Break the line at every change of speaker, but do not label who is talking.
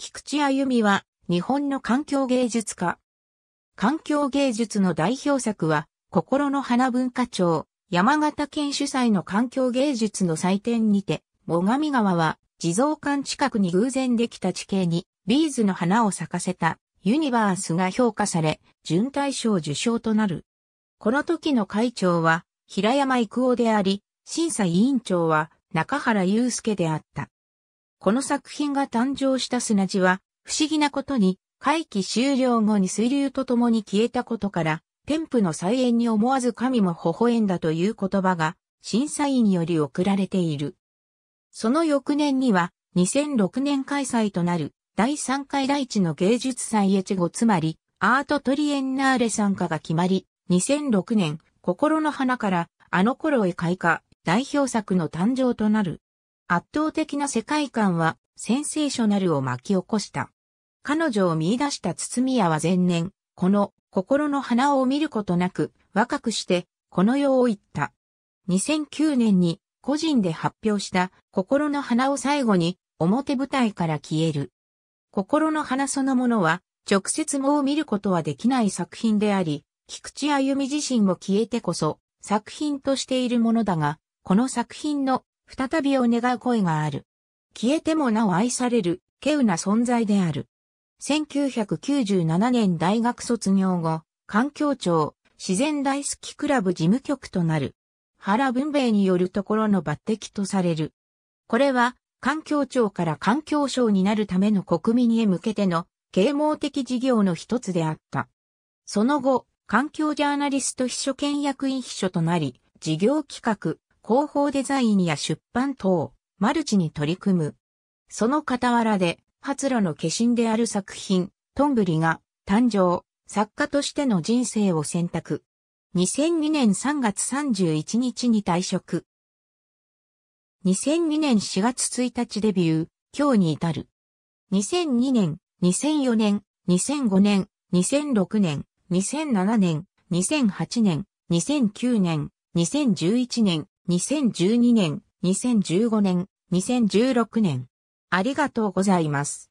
菊池歩美は日本の環境芸術家。環境芸術の代表作は、心の花文化庁、山形県主催の環境芸術の祭典にて、最上川は地蔵館近くに偶然できた地形にビーズの花を咲かせたユニバースが評価され、準大賞受賞となる。この時の会長は平山郁夫であり、審査委員長は中原祐介であった。この作品が誕生した砂地は、不思議なことに、会期終了後に水流と共に消えたことから、天賦の再演に思わず神も微笑んだという言葉が、審査員により送られている。その翌年には、2006年開催となる、第3回大地の芸術祭越後つまり、アートトリエンナーレ参加が決まり、2006年、心の花から、あの頃へ開花、代表作の誕生となる。圧倒的な世界観はセンセーショナルを巻き起こした。彼女を見出した堤屋は前年、この心の花を見ることなく若くしてこの世を言った。2009年に個人で発表した心の花を最後に表舞台から消える。心の花そのものは直接もを見ることはできない作品であり、菊池歩自身も消えてこそ作品としているものだが、この作品の再びを願う声がある。消えてもなお愛される、稀有な存在である。1997年大学卒業後、環境庁、自然大好きクラブ事務局となる。原文明によるところの抜擢とされる。これは、環境庁から環境省になるための国民へ向けての啓蒙的事業の一つであった。その後、環境ジャーナリスト秘書兼役員秘書となり、事業企画、広報デザインや出版等、マルチに取り組む。その傍らで、発露の化身である作品、トンブリが誕生、作家としての人生を選択。2002年3月31日に退職。2002年4月1日デビュー、今日に至る。2002年、2004年、2005年、2006年、2007年、2008年、2009年、2011年、2012年、2015年、2016年。ありがとうございます。